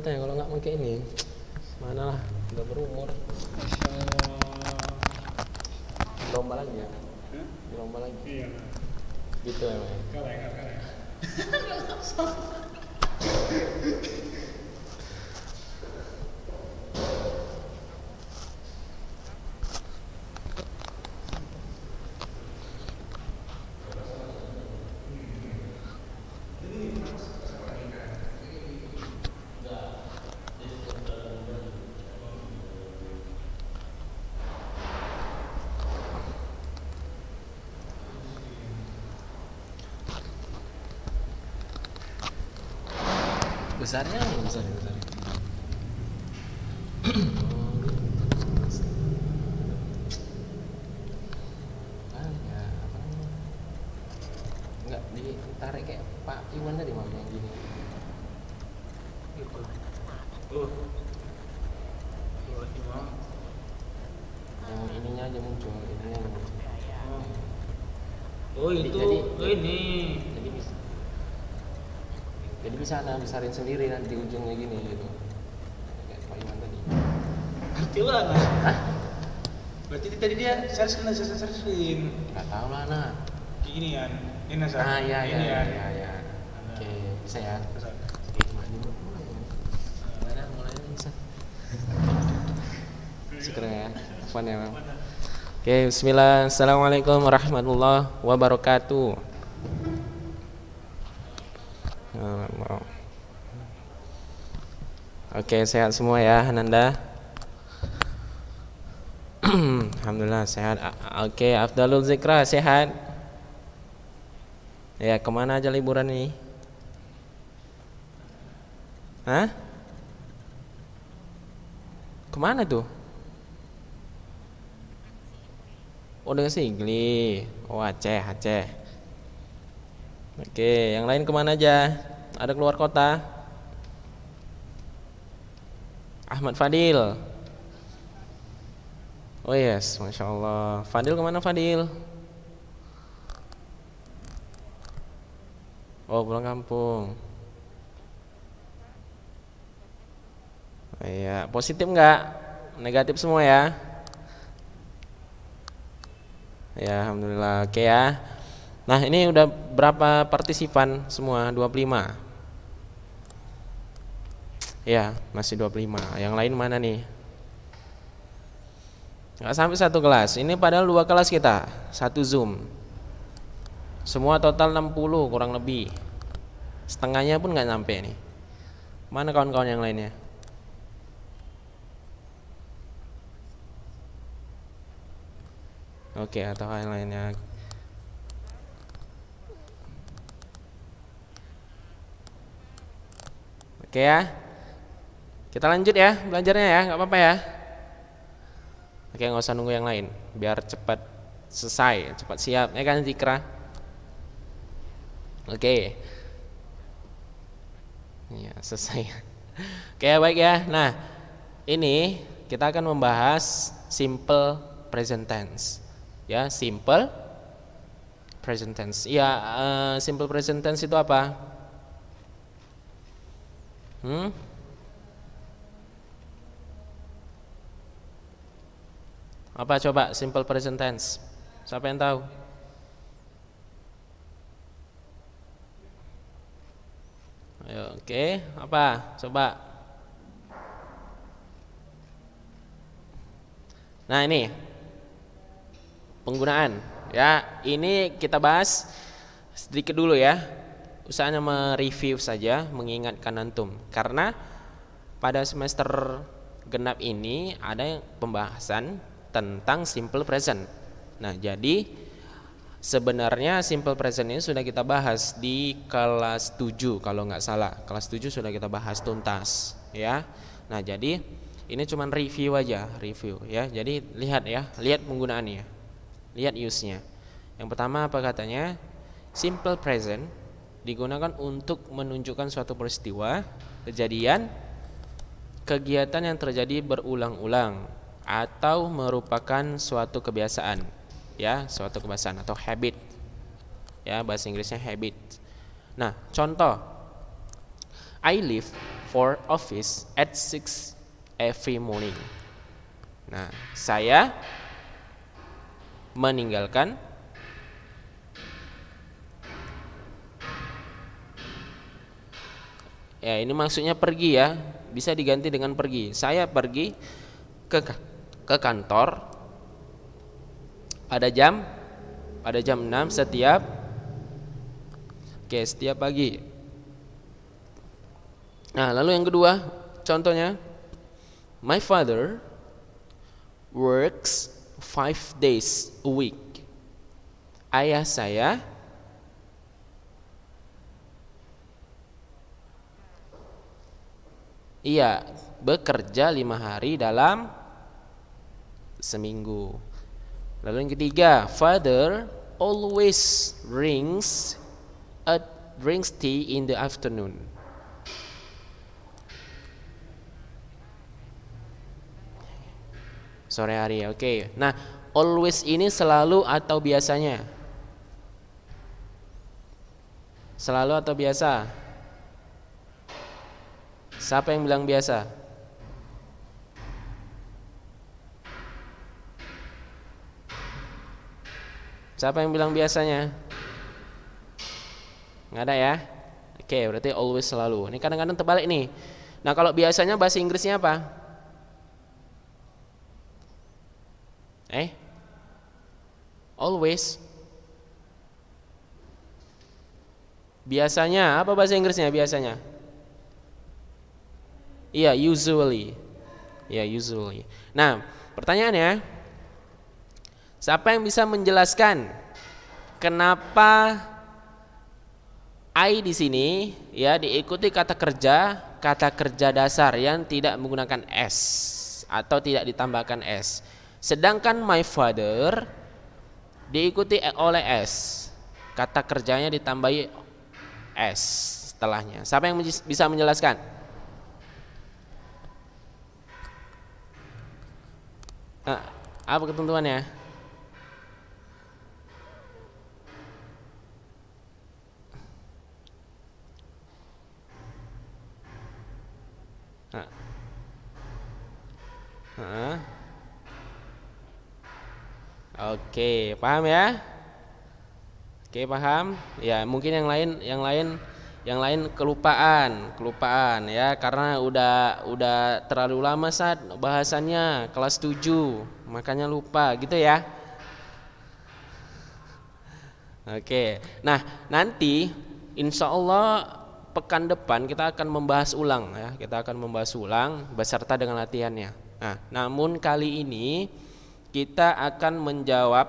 katanya kalau nggak pakai ini mana lah udah berumur lomba lagi ya lomba hmm? lagi iya. gitu ya besarnya besar besar oh, nggak ditarik kayak Pak Iwan dari mana yang gini itu tuh oh. yang ininya aja muncul ininya. oh, hmm. oh itu jadi, oh, ini sana besarin sendiri nanti ujungnya gini gitu kayak Pak Iman tadi ngerti lah anak Hah? berarti tadi dia search kena search searchin nggak tahu lah gini ya ini nasa ah iya iya iya iya ya. oke okay. bisa ya sekarang ya apa ya, ya Oke, okay, bismillah. Assalamualaikum warahmatullahi wabarakatuh. Eh, oke, sehat semua ya, Hananda. Alhamdulillah sehat. Oke, Afdalul Zikra sehat. Ya, kemana aja liburan ini? Hah? Kemana tuh? Oh, dengan Singli. Oh, Aceh, Aceh. Oke, yang lain kemana aja? Ada keluar kota? Ahmad Fadil. Oh yes, masya Allah. Fadil kemana Fadil? Oh pulang kampung. Oh, iya, positif nggak? Negatif semua ya? Ya, alhamdulillah. Oke ya. Nah, ini udah berapa partisipan semua? 25. Ya, masih 25. Yang lain mana nih? Enggak sampai satu kelas. Ini padahal dua kelas kita, satu Zoom. Semua total 60 kurang lebih. Setengahnya pun nggak nyampe nih. Mana kawan-kawan yang lainnya? Oke, atau yang lainnya Oke ya. Kita lanjut ya belajarnya ya, nggak apa-apa ya. Oke, nggak usah nunggu yang lain, biar cepat selesai, cepat siap ya kan Zikra. Oke. Ya, selesai. Oke, baik ya. Nah, ini kita akan membahas simple present tense. Ya, simple present tense. Ya, uh, simple present tense itu apa? Hmm? Apa coba simple present tense? Siapa yang tahu? Ayo, oke, okay. apa? Coba. Nah, ini penggunaan ya. Ini kita bahas sedikit dulu ya. Usahanya mereview saja mengingatkan antum karena pada semester genap ini ada pembahasan tentang simple present. Nah, jadi sebenarnya simple present ini sudah kita bahas di kelas 7 kalau nggak salah. Kelas 7 sudah kita bahas tuntas, ya. Nah, jadi ini cuma review aja, review ya. Jadi lihat ya, lihat penggunaannya. Lihat use-nya. Yang pertama apa katanya? Simple present digunakan untuk menunjukkan suatu peristiwa, kejadian, kegiatan yang terjadi berulang-ulang atau merupakan suatu kebiasaan, ya, suatu kebiasaan atau habit. Ya, bahasa Inggrisnya habit. Nah, contoh I leave for office at 6 every morning. Nah, saya meninggalkan Ya, ini maksudnya pergi ya. Bisa diganti dengan pergi. Saya pergi ke ke kantor pada jam pada jam 6 setiap Oke, setiap pagi. Nah, lalu yang kedua, contohnya my father works five days a week. Ayah saya Iya, bekerja lima hari dalam seminggu. Lalu yang ketiga, father always drinks a drinks tea in the afternoon. Sore hari, oke. Okay. Nah, always ini selalu atau biasanya? Selalu atau biasa? Siapa yang bilang biasa? Siapa yang bilang biasanya? Nggak ada ya? Oke, okay, berarti always selalu. Ini kadang-kadang terbalik nih. Nah, kalau biasanya bahasa Inggrisnya apa? Eh? Always. Biasanya, apa bahasa Inggrisnya biasanya? Iya, yeah, usually. iya yeah, usually. Nah, pertanyaannya siapa yang bisa menjelaskan kenapa I di sini ya diikuti kata kerja, kata kerja dasar yang tidak menggunakan s atau tidak ditambahkan s. Sedangkan my father diikuti oleh s. Kata kerjanya ditambahi s setelahnya. Siapa yang bisa menjelaskan? uh, apa ketentuannya uh. Oke, paham ya? Oke, paham? Ya, mungkin yang lain yang lain yang lain kelupaan kelupaan ya karena udah udah terlalu lama saat bahasannya kelas 7 makanya lupa gitu ya oke nah nanti insya Allah pekan depan kita akan membahas ulang ya kita akan membahas ulang beserta dengan latihannya nah namun kali ini kita akan menjawab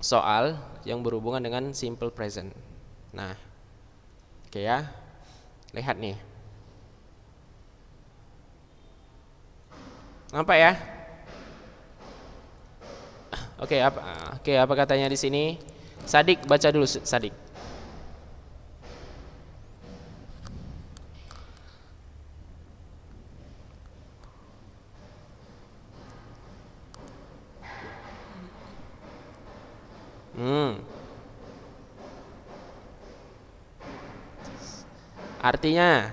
soal yang berhubungan dengan simple present nah Oke ya. Lihat nih. Nampak ya? Oke, apa oke apa katanya di sini? Sadik baca dulu Sadik. Hmm. Artinya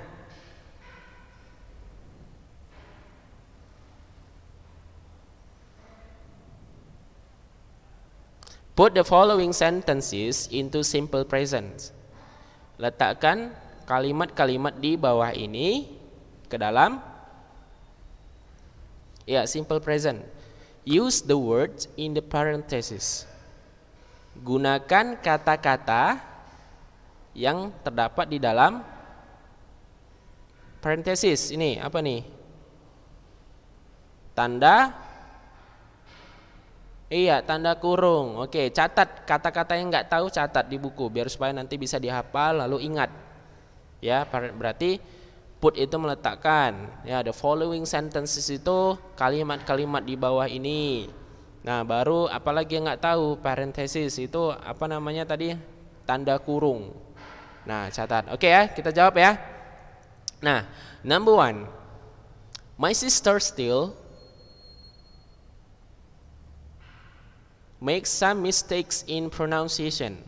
Put the following sentences into simple present. Letakkan kalimat-kalimat di bawah ini ke dalam ya simple present. Use the words in the parenthesis. Gunakan kata-kata yang terdapat di dalam Parenthesis ini apa nih tanda iya tanda kurung oke catat kata-kata yang nggak tahu catat di buku biar supaya nanti bisa dihafal lalu ingat ya berarti put itu meletakkan ya the following sentences itu kalimat-kalimat di bawah ini nah baru apalagi yang nggak tahu parenthesis itu apa namanya tadi tanda kurung nah catat oke ya kita jawab ya Nah, number one, my sister still makes some mistakes in pronunciation.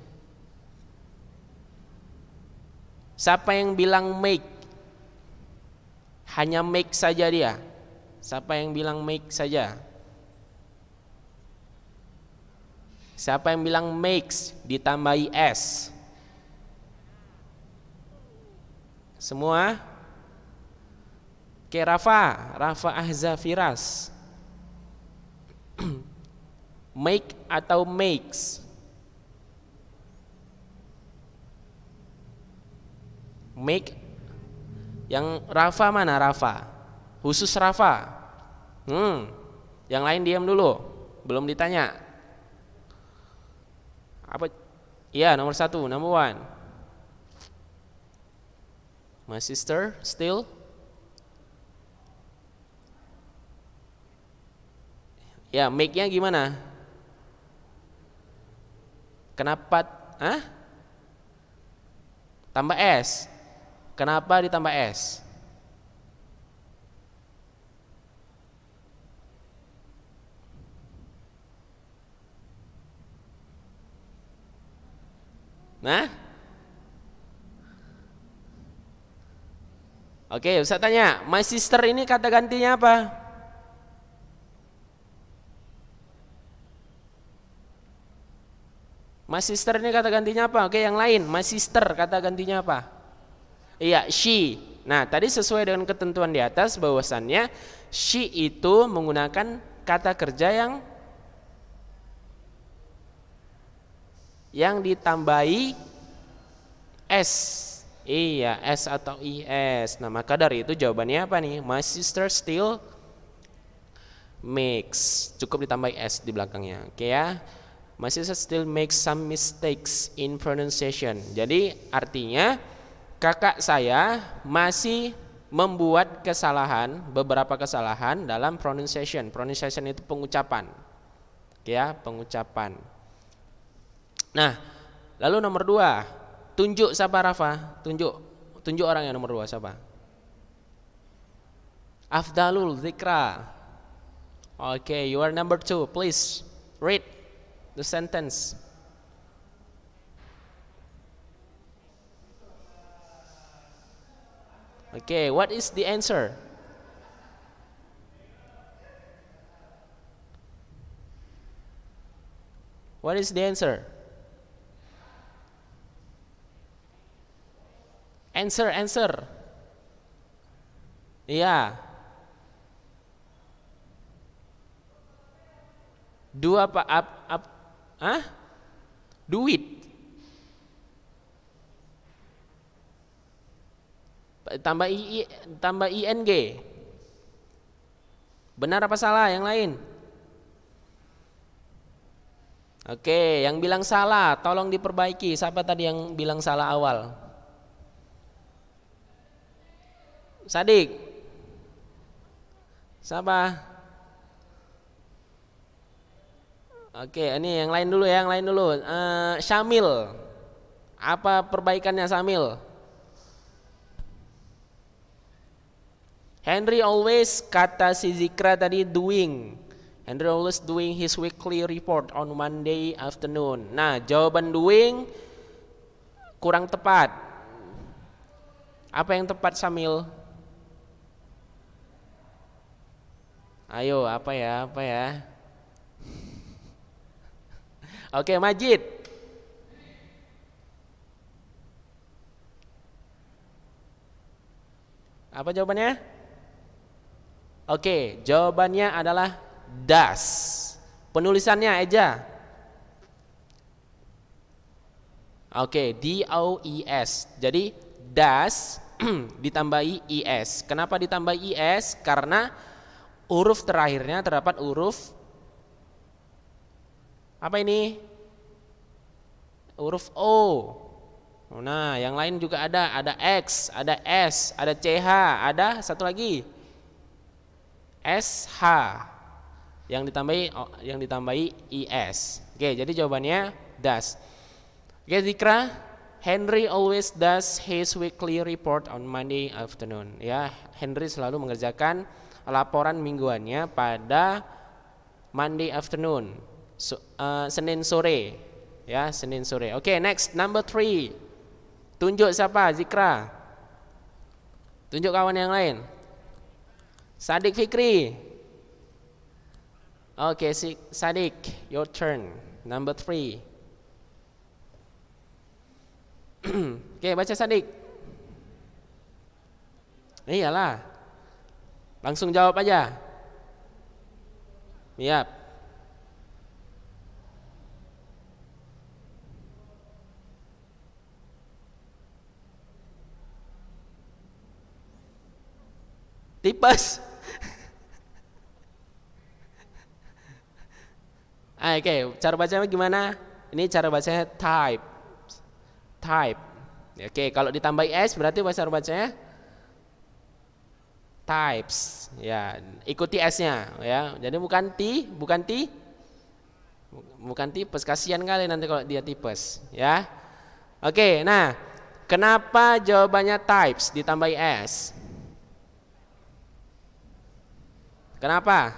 Siapa yang bilang make? Hanya make saja dia. Siapa yang bilang make saja? Siapa yang bilang makes ditambahi s? Semua? Kayak Rafa, Rafa Ahzafiras. Make atau makes. Make yang Rafa mana Rafa? Khusus Rafa. Hmm. Yang lain diam dulu, belum ditanya. Apa? Iya nomor satu, number one. My sister still Ya, make-nya gimana? Kenapa? Hah? Tambah S. Kenapa ditambah S? Nah? Oke, okay, Ustaz tanya, my sister ini kata gantinya apa? My sister ini kata gantinya apa? Oke, yang lain. My sister kata gantinya apa? Iya, she. Nah, tadi sesuai dengan ketentuan di atas bahwasannya she itu menggunakan kata kerja yang yang ditambahi S. Iya, S atau IS. Nah, maka dari itu jawabannya apa nih? My sister still makes. Cukup ditambah S di belakangnya. Oke ya. Masih still make some mistakes in pronunciation. Jadi artinya kakak saya masih membuat kesalahan, beberapa kesalahan dalam pronunciation. Pronunciation itu pengucapan. Ya, pengucapan. Nah, lalu nomor dua, tunjuk siapa Rafa? Tunjuk, tunjuk orang yang nomor dua siapa? Afdalul Zikra. Oke, okay, you are number two, please read. the sentence. Okay, what is the answer? What is the answer? Answer, answer. Yeah. Dua apa? Up, up, Hah? Duit. Tambah i, tambah ing. Benar apa salah yang lain? Oke, yang bilang salah tolong diperbaiki. Siapa tadi yang bilang salah awal? Sadik. Siapa? Oke, ini yang lain dulu ya, yang lain dulu. E, Syamil. Apa perbaikannya Syamil? Henry always kata si Zikra tadi doing. Henry always doing his weekly report on Monday afternoon. Nah, jawaban doing kurang tepat. Apa yang tepat Samil? Ayo, apa ya? Apa ya? Oke, Majid. Apa jawabannya? Oke, jawabannya adalah das. Penulisannya aja. Oke, D O E S. Jadi das ditambahi es. Kenapa ditambahi es? Karena huruf terakhirnya terdapat huruf apa ini? Huruf O. Nah, yang lain juga ada, ada X, ada S, ada CH, ada satu lagi SH yang ditambahi oh, yang ditambahi IS. Oke, jadi jawabannya das Oke, Zikra, Henry always does his weekly report on Monday afternoon. Ya, Henry selalu mengerjakan laporan mingguannya pada Monday afternoon so, uh, Senin sore ya Senin sore oke next number three tunjuk siapa Zikra tunjuk kawan yang lain Sadik Fikri oke si Sadik your turn number three oke baca Sadik eh, iyalah langsung jawab aja Yap. tipes ah, oke okay. cara bacanya gimana ini cara bacanya type type oke okay. kalau ditambah s berarti bahasa bacanya types ya ikuti s-nya ya jadi bukan t bukan t bukan tipes kasihan kali nanti kalau dia tipes ya oke okay, nah kenapa jawabannya types ditambah s Kenapa?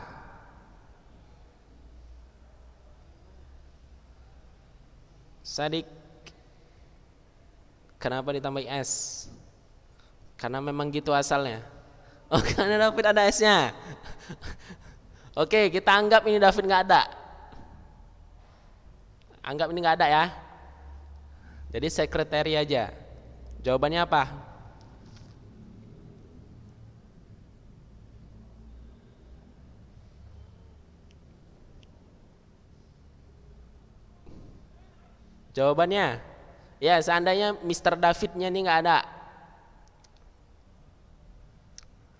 Sadik. Kenapa ditambah S? Karena memang gitu asalnya. Oh, karena David ada S-nya. Oke, kita anggap ini David nggak ada. Anggap ini nggak ada ya. Jadi sekretari aja. Jawabannya apa? Jawabannya, ya seandainya Mr. Davidnya ini nggak ada,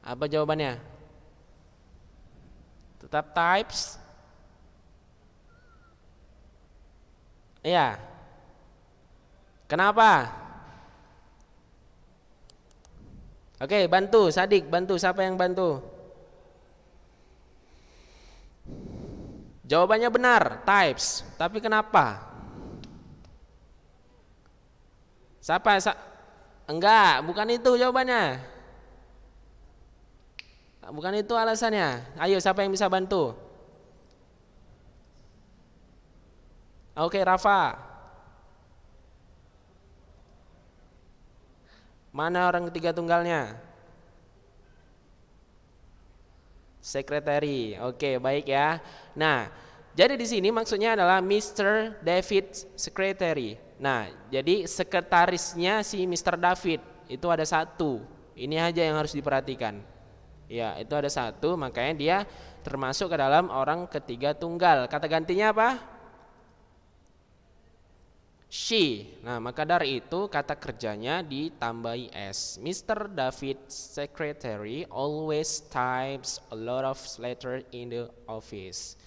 apa jawabannya? Tetap types. Iya. Kenapa? Oke, bantu Sadik, bantu siapa yang bantu? Jawabannya benar, types. Tapi kenapa? Siapa? Sa enggak, bukan itu jawabannya. Bukan itu alasannya. Ayo siapa yang bisa bantu? Oke, Rafa. Mana orang ketiga tunggalnya? Sekretari. Oke, baik ya. Nah, jadi di sini maksudnya adalah Mr. David Secretary. Nah, jadi sekretarisnya si Mr. David itu ada satu. Ini aja yang harus diperhatikan. Ya, itu ada satu, makanya dia termasuk ke dalam orang ketiga tunggal. Kata gantinya apa? She. Nah, maka dari itu kata kerjanya ditambahi s. Mr. David secretary always types a lot of letters in the office.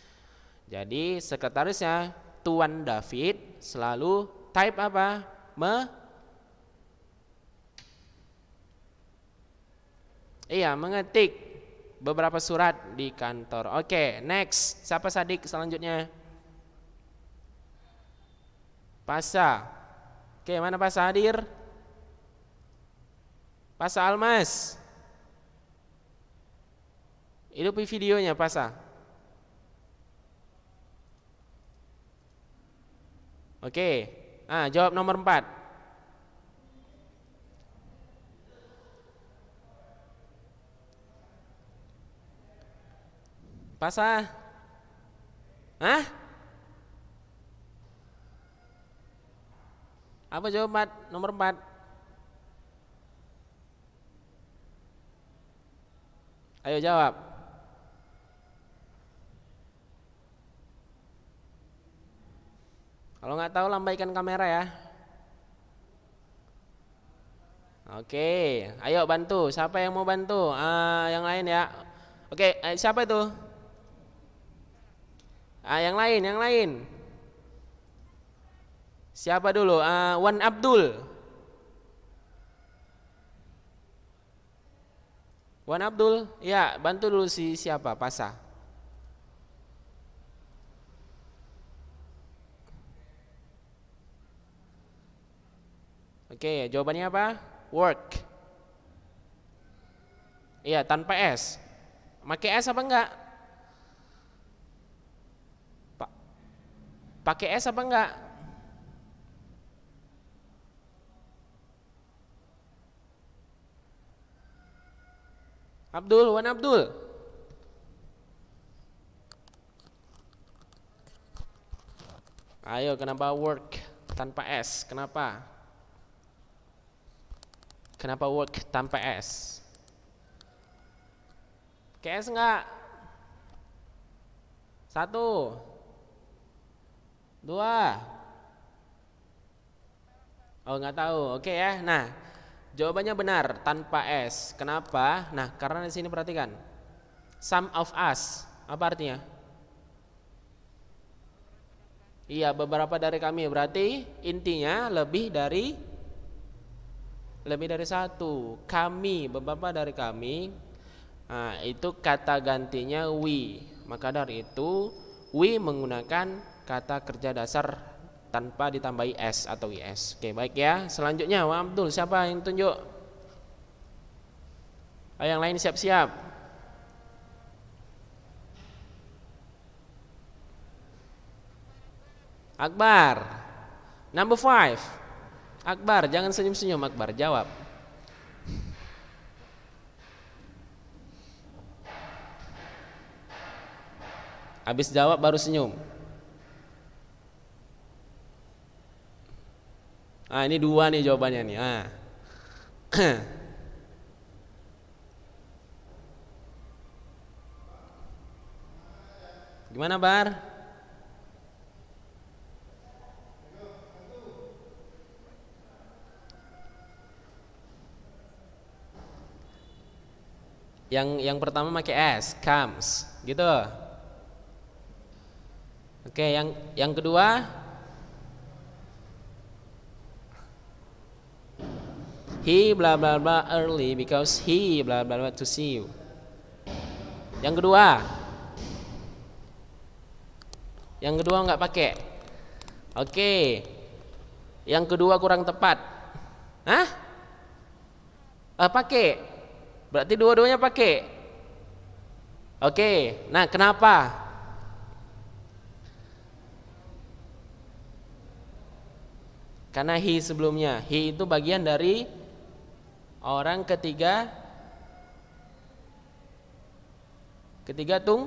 Jadi sekretarisnya Tuan David selalu type apa? Me Iya, mengetik beberapa surat di kantor. Oke, okay, next. Siapa sadik selanjutnya? Pasa. Oke, okay, mana Pasa hadir? Pasa Almas. Hidupi videonya Pasa. Oke. Ah, jawab nomor empat Pasah. Hah? Apa jawab empat nomor empat Ayo jawab. Kalau nggak tahu lambaikan kamera ya. Oke, ayo bantu. Siapa yang mau bantu? Uh, yang lain ya. Oke, uh, siapa itu? Uh, yang lain, yang lain. Siapa dulu? Uh, Wan Abdul. Wan Abdul, ya bantu dulu si siapa? Pasah. Oke, jawabannya apa? Work. Iya, tanpa S. Pakai S apa enggak? Pak. Pakai S apa enggak? Abdul, Wan Abdul. Ayo, kenapa work tanpa S? Kenapa? Kenapa work tanpa S? KS enggak? Satu Dua Oh nggak tahu, oke ya Nah jawabannya benar tanpa S Kenapa? Nah karena di sini perhatikan Some of us Apa artinya? Iya beberapa dari kami Berarti intinya lebih dari lebih dari satu. Kami, beberapa dari kami, nah, itu kata gantinya we. Maka dari itu, we menggunakan kata kerja dasar tanpa ditambahi s atau is. Oke, baik ya. Selanjutnya, Wah Abdul, siapa yang tunjuk? Oh, yang lain siap-siap. Akbar. Number five. Akbar, jangan senyum-senyum Akbar, jawab. Habis jawab baru senyum. Ah, ini dua nih jawabannya nih. Ah. Gimana, Bar? yang yang pertama pakai s comes gitu oke yang yang kedua he bla bla bla early because he bla bla bla to see you yang kedua yang kedua nggak pakai oke yang kedua kurang tepat Hah? Eh, pakai Berarti dua-duanya pakai. Oke, nah kenapa? Karena he sebelumnya, he itu bagian dari orang ketiga ketiga tung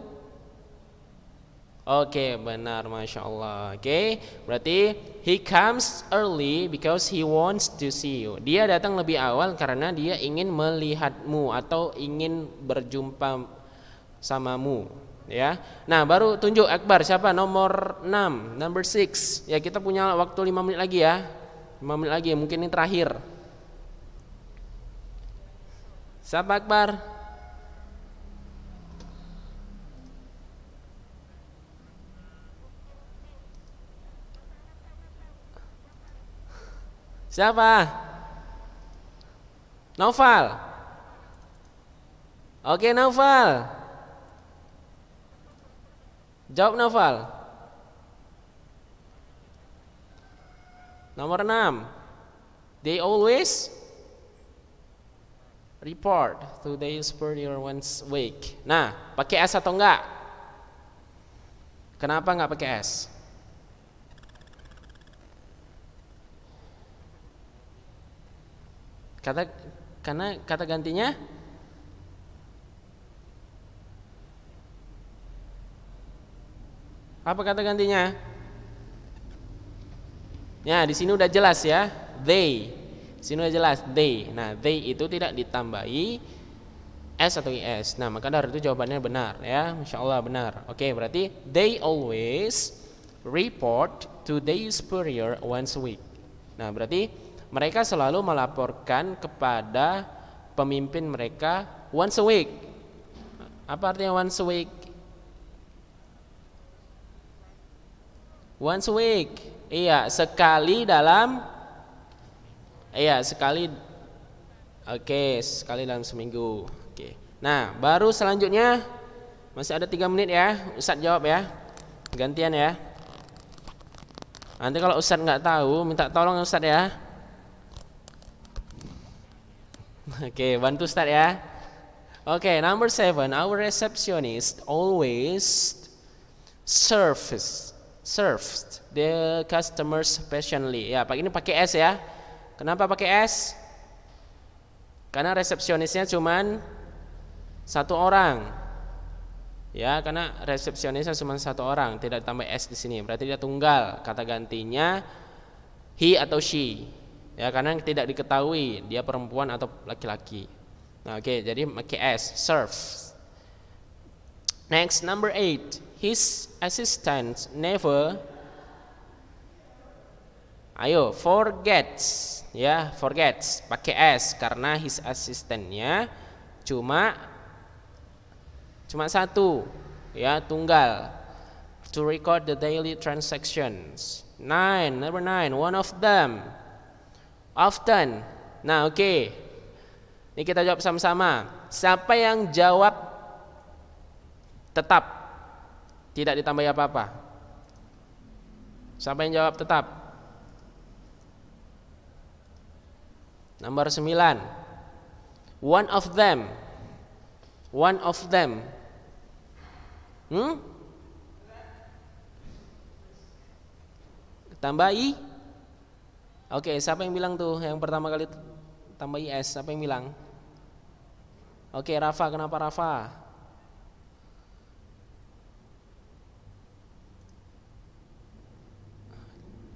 Oke, okay, benar, masya Allah. Oke, okay? berarti he comes early because he wants to see you. Dia datang lebih awal karena dia ingin melihatmu atau ingin berjumpa samamu. Ya, nah baru tunjuk Akbar siapa nomor 6 number 6 ya kita punya waktu lima menit lagi ya lima menit lagi mungkin ini terakhir siapa Akbar Siapa? Naufal. Oke, Naufal. Jawab Naufal. Nomor 6. They always report to the superior once week. Nah, pakai S atau enggak? Kenapa enggak pakai S? Kata karena kata gantinya Apa kata gantinya? Ya, di sini udah jelas ya. They. Di sini udah jelas they. Nah, they itu tidak ditambahi s atau is. Nah, maka dari itu jawabannya benar ya. masya Allah benar. Oke, berarti they always report to their superior once a week. Nah, berarti mereka selalu melaporkan kepada pemimpin mereka once a week. Apa artinya once a week? Once a week. Iya, sekali dalam Iya, sekali Oke, sekali dalam seminggu. Oke. Nah, baru selanjutnya masih ada tiga menit ya. Ustadz jawab ya. Gantian ya. Nanti kalau Ustadz nggak tahu, minta tolong Ustadz ya. Okay, bantu start ya? Okay, number seven. Our receptionist always serves serves the customers patiently. Ya, pakai ini pakai S ya. Kenapa pakai S? Karena resepsionisnya cuma satu orang. Ya, karena resepsionisnya cuma satu orang, tidak tambah S di sini. Berarti dia tunggal. Kata gantinya he atau she ya karena tidak diketahui dia perempuan atau laki-laki nah, oke okay, jadi pakai s serves next number eight his assistant never ayo forgets ya forgets pakai s karena his assistantnya cuma cuma satu ya tunggal to record the daily transactions nine number nine one of them Often. Nah, oke. Okay. Ini kita jawab sama-sama. Siapa yang jawab tetap? Tidak ditambah apa-apa. Siapa yang jawab tetap? Nomor 9. One of them. One of them. Hmm? Tambah i Oke, okay, siapa yang bilang tuh yang pertama kali tambah IS? Siapa yang bilang? Oke, okay, Rafa, kenapa Rafa?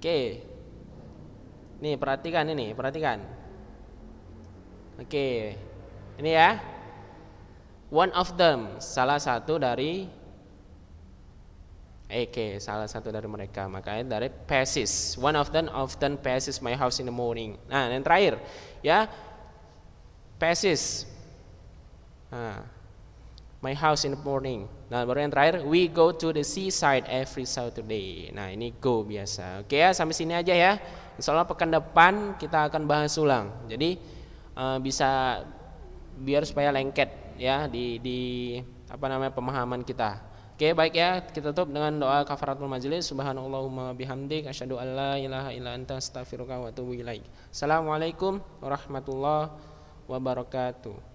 Oke. Okay. Nih, perhatikan ini, perhatikan. Oke. Okay. Ini ya. One of them, salah satu dari Okay, salah satu dari mereka. Makanya dari passes. One of them often passes my house in the morning. Nah, yang terakhir, ya passes. Nah, my house in the morning. Nah, baru yang terakhir, we go to the seaside every Saturday. Nah, ini go biasa. Oke ya, sampai sini aja ya. Insyaallah pekan depan kita akan bahas ulang. Jadi uh, bisa biar supaya lengket ya di di apa namanya pemahaman kita. Oke, okay, baik ya. Kita tutup dengan doa kafaratul majelis. Subhanallahumma bihamdik asyhadu an la ilaha illa anta astaghfiruka wa atubu ilaik. Assalamualaikum warahmatullahi wabarakatuh.